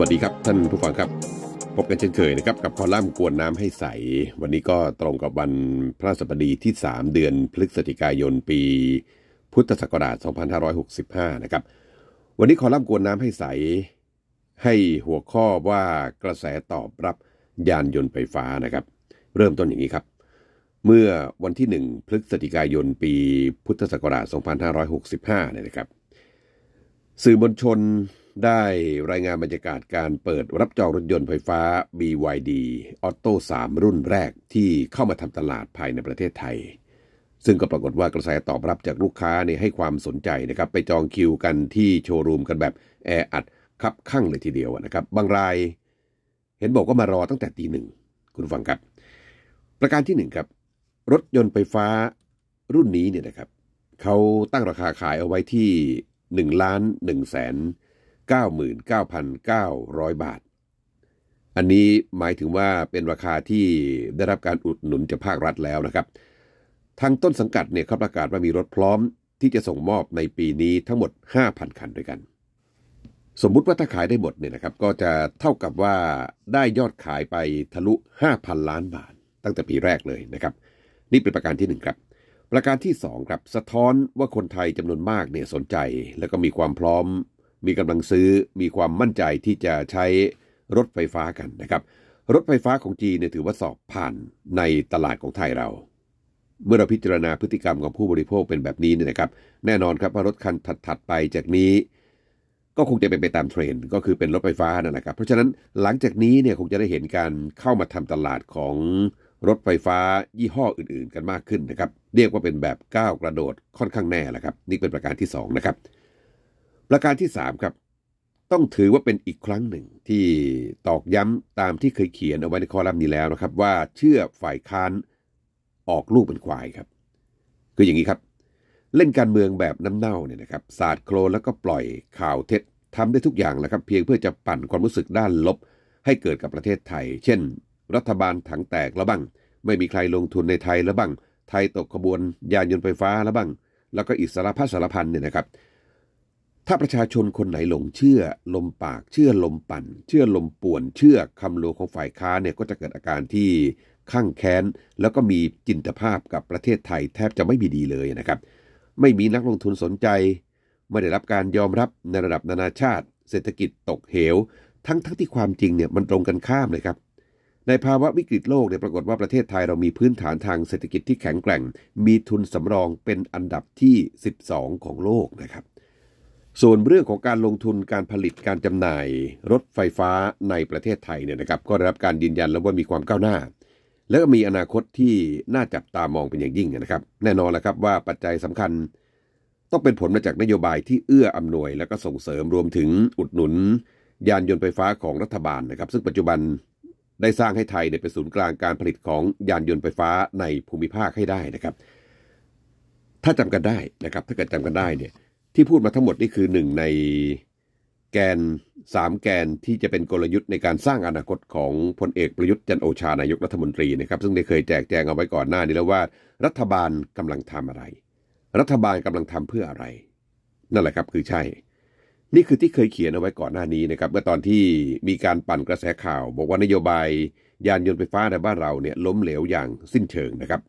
วัสดีครับท่านผู้ฟังครับพบกันเช่นเคยนะครับกับคอลัมน์กวนน้ำให้ใสวันนี้ก็ตรงกับวันพระสัปดีที่ 3 เดือนพฤศจิกายนปี พุทธศักราช 2565 นะครับ วันนี้คอลัมน์กวนน้ำให้ใส ให้หัวข้อว่ากระแสตอบรับยานยนต์ไฟฟ้านะครับ เริ่มต้นอย่างนี้ครับ เมื่อวันที่1พฤศจิกายนปี พุทธศักราช 2565 เนี่ยนะครับ สื่อมวลชนได้รายงานบรรยากาศการเปิดรับจองรถยนต์ไฟฟ้า BYD Auto 3 รุ่นแรกที่เข้ามาทำตลาดภายในประเทศไทย ซึ่งก็ปรากฏว่ากระแสตอบรับจากลูกค้าเนี่ยให้ความสนใจนะครับไปจองคิวกันที่โชว์รูมกันแบบแออัดคับข้างเลยทีเดียวนะครับบางรายเห็นบอกก็มารอตั้งแต่ตีหนึ่งคุณฟังครับ ประการที่หนึ่งครับรถยนต์ไฟฟ้ารุ่นนี้เนี่ยนะครับเขาตั้งราคาขายเอาไว้ที่1ล้าน1แสน99,900 บาท อันนี้หมายถึงว่าเป็นราคาที่ได้รับการอุดหนุนจากภาครัฐแล้วนะครับทางต้นสังกัดเนี่ยเขาประกาศว่ามี รถ พร้อม ที่จะส่งมอบในปีนี้ทั้งหมด 5,000 คันด้วยกัน สมมุติ ว่า ถ้า ขายได้หมดเนี่ยนะครับก็จะเท่ากับว่าได้ยอดขายไปทะลุ 5,000 ล้านบาท ตั้งแต่ปีแรกเลยนะครับ นี่เป็นประการที่1ครับประการที่2ครับสะท้อนว่าคนไทยจำนวนมากเนี่ยสนใจแล้วก็มีความพร้อมมีกำลังซื้อ มีความมั่นใจที่จะใช้รถไฟฟ้ากันนะครับ รถไฟฟ้าของจีนเนี่ยถือว่าสอบผ่านในตลาดของไทยเรา เมื่อเราพิจารณาพฤติกรรมของผู้บริโภคเป็นแบบนี้นี่นะครับ แน่นอนครับว่ารถคันถัดๆไปจากนี้ ก็คงจะเป็นไปตามเทรนด์ก็คือเป็นรถไฟฟ้านั่นแหละครับ เพราะฉะนั้นหลังจากนี้เนี่ยคงจะได้เห็นการเข้ามาทำตลาดของรถไฟฟ้ายี่ห้ออื่นๆ กันมากขึ้นนะครับ เรียกว่าเป็นแบบก้าวกระโดดค่อนข้างแน่แหละครับ นี่เป็นประการที่ 2 นะครับประการที่สามครับต้องถือว่าเป็นอีกครั้งหนึ่งที่ตอกย้ำตามที่เคยเขียน เอาไว้ในคอลัมน์นี้แล้วนะครับว่าเชื่อฝ่ายค้านออกลูกเป็นควายครับ คืออย่างนี้ครับ เล่นการเมืองแบบน้ำเน่าเนี่ยนะครับสาดโครนแล้วก็ปล่อยข่าวเท็จทำได้ทุกอย่างแหละครับเพียงเพื่อจะปั่นความรู้สึกด้านลบ ให้เกิดกับประเทศไทย เช่น รัฐบาลถังแตกแล้วบ้างไม่มีใครลงทุนในไทยแล้วบ้างไทยตกขบวน ยานยนต์ไฟฟ้าแล้วบ้างแล้วก็อิสระพัสารพันเนี่ยนะครับถ้าประชาชนคนไหนหลงเชื่อลมปากเชื่อลมปั่น เชื่อลมป่วนเชื่อคำลวงของฝ่ายค้าเนี่ยก็จะเกิดอาการที่ข้างแค้น แล้วก็มีจินตภาพกับประเทศไทยแทบจะไม่มีดีเลยนะครับ ไม่มีนักลงทุนสนใจ ไม่ได้รับการยอมรับในระดับนานาชาติ เศรษฐกิจตกเหว ทั้งทั้งที่ความจริงเนี่ยมันตรงกันข้ามเลยครับ ในภาวะวิกฤตโลกเนี่ยปรากฏว่าประเทศไทยเรามีพื้นฐานทางเศรษฐกิจที่แข็งแกร่ง มีทุนสำรองเป็นอันดับที่ 12 ของโลกนะครับส่วนเรื่องของการลงทุนการผลิตการจำหน่าย รถไฟฟ้าในประเทศไทยเนี่ยนะครับ ก็ได้รับการยืนยันแล้วว่ามีความก้าวหน้า และก็มีอนาคตที่น่าจับตามองเป็นอย่างยิ่งนะครับ แน่นอนแล้วครับว่าปัจจัยสำคัญ ต้องเป็นผลมาจากนโยบายที่เอื้ออำนวย และก็ส่งเสริมรวมถึงอุดหนุนยานยนต์ไฟฟ้าของรัฐบาลนะครับ ซึ่งปัจจุบันได้สร้างให้ไทยเยเป็นศูนย์กลางการผลิตของยานยนต์ไฟฟ้าในภูมิภาคให้ได้นะครับ ถ้าจำกันได้นะครับถ้าเกิดจำกันได้เนี่ยที่พูดมาทั้งหมด นี่คือหนึ่งในแกนสามแกนที่จะเป็นกลยุทธ์ในการสร้างอนาคตของพลเอกประยุทธ์จันโอชานายกรัฐมนตรีนะครับซึ่งได้เคยแจกแจงเอาไว้ก่อนหน้านี้แล้วว่า รัฐบาลกำลังทำอะไร รัฐบาลกำลังทำเพื่ออะไร นั่นแหละครับคือใช่ นี่คือที่เคยเขียนเอาไว้ก่อนหน้านี้นะครับ เมื่อตอนที่มีการปั่นกระแสข่าว บอกว่านโยบายยานยนต์ไฟฟ้าในบ้านเราเนี่ยล้มเหลวอย่างสิ้นเชิงนะครับ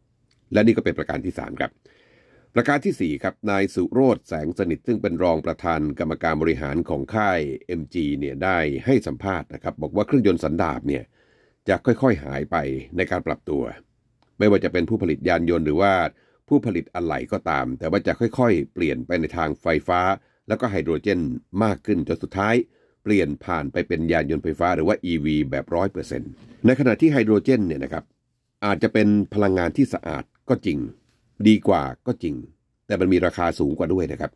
และนี่ก็เป็นประการที่3ครับประการที่4ครับนายสุโรธแสงสนิท ซึ่งเป็นรองประธานกรรมการบริหารของค่าย MG เนี่ยได้ให้สัมภาษณ์นะครับ บอกว่าเครื่องยนต์สันดาปเนี่ยจะค่อยๆหายไปในการปรับตัว ไม่ว่าจะเป็นผู้ผลิตยานยนต์หรือว่าผู้ผลิตอะไหล่ก็ตาม แต่ว่าจะค่อยๆ เปลี่ยนไปในทางไฟฟ้าแล้วก็ไฮโดรเจน มากขึ้นจนสุดท้าย เปลี่ยนผ่านไปเป็นยานยนต์ไฟฟ้าหรือว่า EV แบบร้อยเปอร์เซ็นต์ในขณะที่ไฮโดรเจนเนี่ยนะครับอาจจะเป็นพลังงานที่สะอาดก็จริงดีกว่าก็จริง แต่มันมีราคาสูงกว่าด้วยนะครับ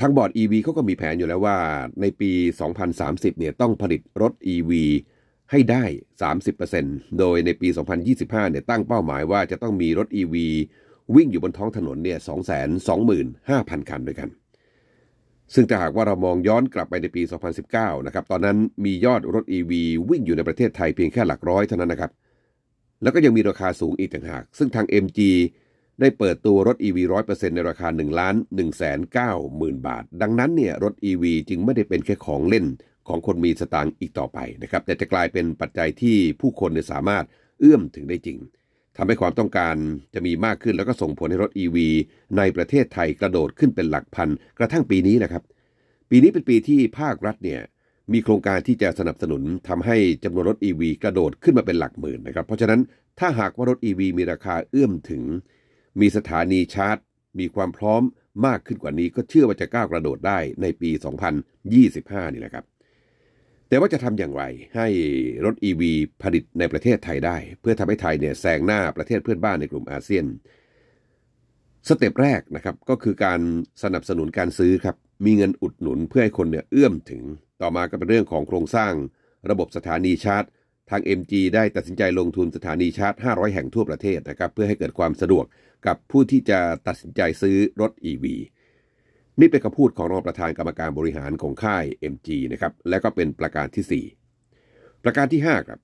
ทางบอร์ด e ีเขาก็มีแผนอยู่แล้วว่าในปี 2030เนี่ยต้องผลิตรถ e ีให้ได้ 30%โดยในปี 2025เนี่ยตั้งเป้าหมายว่าจะต้องมีรถ e ีวีวิ่งอยู่บนท้องถนนเนี่ย225,000 คันด้วยกัน ซึ่งถ้าหากว่าเรามองย้อนกลับไปในปี 2019 นะครับ ตอนนั้นมียอดรถ e ีวิ่งอยู่ในประเทศไทยเพียงแค่หลักร้อยเท่านั้นนะครับ แล้วก็ยังมีราคาสูงอีกต่างหาก ซึ่งทาง MG ได้เปิดตัวรถ EV 100%ในราคา1ล้าน1แสน9หมื่นบาท ดังนั้นเนี่ยรถ EV จึงไม่ได้เป็นแค่ของเล่นของคนมีสตางค์อีกต่อไปนะครับ แต่จะกลายเป็นปัจจัยที่ผู้คนสามารถเอื้อมถึงได้จริง ทำให้ความต้องการจะมีมากขึ้นแล้วก็ส่งผลให้รถ EV ในประเทศไทยกระโดดขึ้นเป็นหลักพันกระทั่งปีนี้นะครับ ปีนี้เป็นปีที่ภาครัฐเนี่ยมีโครงการที่จะสนับสนุนทำให้จำนวนรถ EV กระโดดขึ้นมาเป็นหลักหมื่นนะครับ เพราะฉะนั้นถ้าหากว่ารถ EV มีราคาเอื้อมถึงมีสถานีชาร์จมีความพร้อมมากขึ้นกว่านี้ก็เชื่อว่าจะก้าวกระโดดได้ในปี 2025 นี่แหละครับแต่ว่าจะทำอย่างไรให้รถ EV ผลิตในประเทศไทยได้ เพื่อทำให้ไทยเนี่ยแซงหน้าประเทศเพื่อนบ้านในกลุ่มอาเซียน สเต็ปแรกนะครับก็คือการสนับสนุนการซื้อครับ มีเงินอุดหนุนเพื่อให้คนเนี่ยเอื้อมถึง ต่อมาก็เป็นเรื่องของโครงสร้างระบบสถานีชาร์จทาง MG ได้ตัดสินใจลงทุนสถานีชาร์จ 500 แห่งทั่วประเทศนะครับเพื่อให้เกิดความสะดวกกับผู้ที่จะตัดสินใจซื้อรถ EV นี่เป็นคำพูดของรองประธานกรรมการบริหารของค่าย MG นะครับและก็เป็นประการที่ 4 ประการที่ 5 ครับ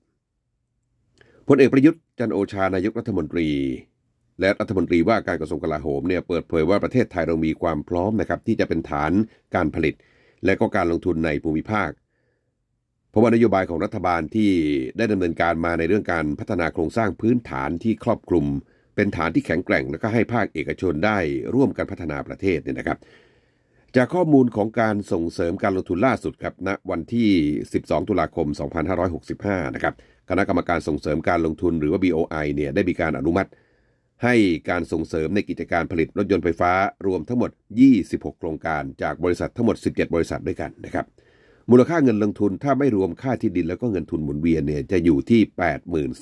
พลเอกประยุทธ์จันโอชานายกรัฐมนตรี และรัฐมนตรีว่าการกระทรวงกลาโหมเนี่ยเปิดเผยว่าประเทศไทยเรามีความพร้อมนะครับที่จะเป็นฐานการผลิต และก็การลงทุนในภูมิภาคเพราะว่านโยบายของรัฐบาลที่ได้ดำเนินการมาในเรื่องการพัฒนาโครงสร้างพื้นฐานที่ครอบคลุม เป็นฐานที่แข็งแกร่งแล้วก็ให้ภาคเอกชนได้ร่วมกันพัฒนาประเทศเนี่ยนะครับ จากข้อมูลของการส่งเสริมการลงทุนล่าสุดครับณนะวันที่ 12 ตุลาคม 2565 นะครับคณะกรรมการส่งเสริมการลงทุนหรือว่า BOI เนี่ยได้มีการอนุมัติ ให้การส่งเสริมในกิจการผลิตรถยนต์ไฟฟ้ารวมทั้งหมด 26 โครงการจากบริษัททั้งหมด 17 บริษัทด้วยกันนะครับมูลค่าเงินลงทุนถ้าไม่รวมค่าที่ดินแล้วก็เงินทุนหมุนเวียนเนี่ยจะอยู่ที่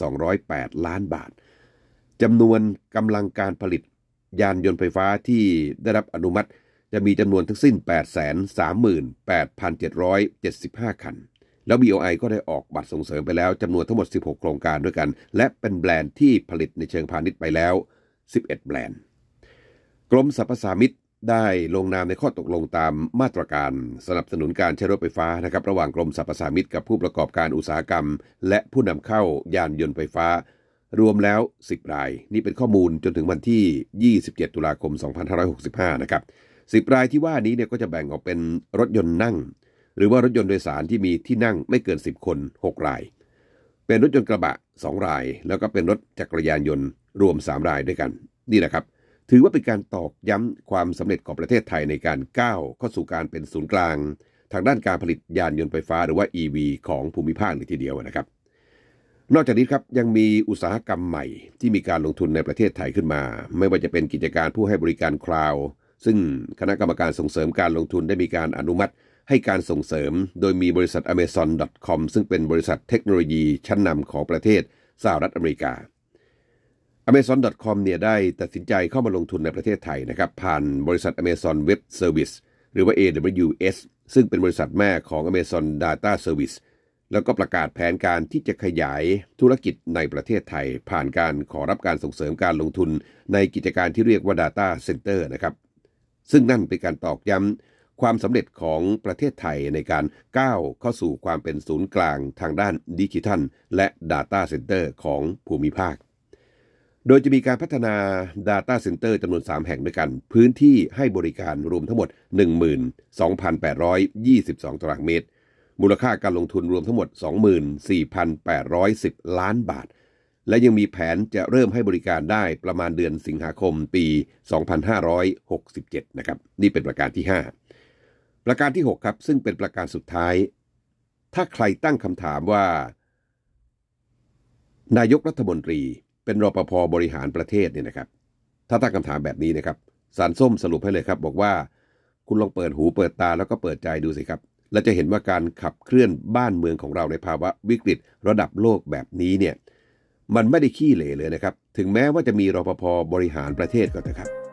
8,208 ล้านบาทจำนวนกำลังการผลิตยานยนต์ไฟฟ้าที่ได้รับอนุมัติ จะมีจำนวนทั้งสิ้น 838,775 คัน แล้ว BOI ก็ได้ออกบัตรส่งเสริมไปแล้วจำนวนทั้งหมด 16 โครงการด้วยกัน และเป็นแบรนด์ที่ผลิตในเชิงพาณิชย์ไปแล้ว 11 แบรนด์กรมสรรพสามิตได้ลงนามในข้อตกลงตามมาตรการสนับสนุนการใช้รถไฟฟ้านะครับระหว่างกรมสรรพสามิตกับผู้ประกอบการอุตสาหกรรม และผู้นำเข้ายานยนต์ไฟฟ้า รวมแล้ว 10 ราย นี่เป็นข้อมูลจนถึงวันที่ 27 ตุลาคม2565นะครับ 10รายที่ว่านี้เนี่ยก็จะแบ่งออกเป็นรถยนต์นั่ง หรือว่ารถยนต์โดยสารที่มีที่นั่งไม่เกิน 10 คน6 ราย เป็นรถยนต์กระบะ 2 ราย แล้วก็เป็นรถจักรยานยนต์ รวม 3 รายด้วยกันนี่แหละครับถือว่าเป็นการตอกย้ำความสำเร็จของประเทศไทยในการก้าวเข้าสู่การเป็นศูนย์กลาง ทางด้านการผลิตยานยนต์ไฟฟ้าหรือว่า EV ของภูมิภาคเลยทีเดียวนะครับ นอกจากนี้ครับยังมีอุตสาหกรรมใหม่ที่มีการลงทุนในประเทศไทยขึ้นมา ไม่ว่าจะเป็นกิจการผู้ให้บริการคลาวซึ่งคณะกรรมการส่งเสริมการลงทุนได้มีการอนุมัติให้การส่งเสริมโดยมีบริษัท amazon.com ซึ่งเป็นบริษัทเทคโนโลยีชั้นนำของประเทศ สหรัฐอเมริกา Amazon.com เนี่ยได้ตัดสินใจเข้ามาลงทุนในประเทศไทยนะครับผ่านบริษัท Amazon Web Service หรือว่า AWS ซึ่งเป็นบริษัทแม่ของ Amazon Data Service แล้วก็ประกาศแผนการที่จะขยายธุรกิจในประเทศไทยผ่านการขอรับการส่งเสริมการลงทุนในกิจการที่เรียกว่า Data Center นะครับซึ่งนั่นเป็นการตอกย้ำความสำเร็จของประเทศไทยในการก้าวเข้าสู่ความเป็นศูนย์กลางทางด้านดิจิทัล และ Data Center ของภูมิภาคโดยจะมีการพัฒนา Data Center จำนวน 3 แห่งด้วยกัน พื้นที่ให้บริการรวมทั้งหมด 12,822ตารางเมตร มูลค่าการลงทุนรวมทั้งหมด 24,810 ล้านบาท และยังมีแผนจะเริ่มให้บริการได้ประมาณเดือนสิงหาคมปี 2567นะครับ นี่เป็นประการที่ 5 ประการที่ 6 ครับ ซึ่งเป็นประการสุดท้าย ถ้าใครตั้งคำถามว่า นายกรัฐมนตรีเป็นรปภบริหารประเทศเนี่ยนะครับ ถ้าตั้งคำถามแบบนี้นะครับสารส้มสรุปให้เลยครับ บอกว่า คุณลองเปิดหูเปิดตาแล้วก็เปิดใจดูสิครับเราจะเห็นว่าการขับเคลื่อนบ้านเมืองของเราในภาวะวิกฤตระดับโลกแบบนี้เนี่ยมันไม่ได้ขี้เหร่เลยนะครับ ถึงแม้ว่าจะมีรปภบริหารประเทศก็เถอะครับ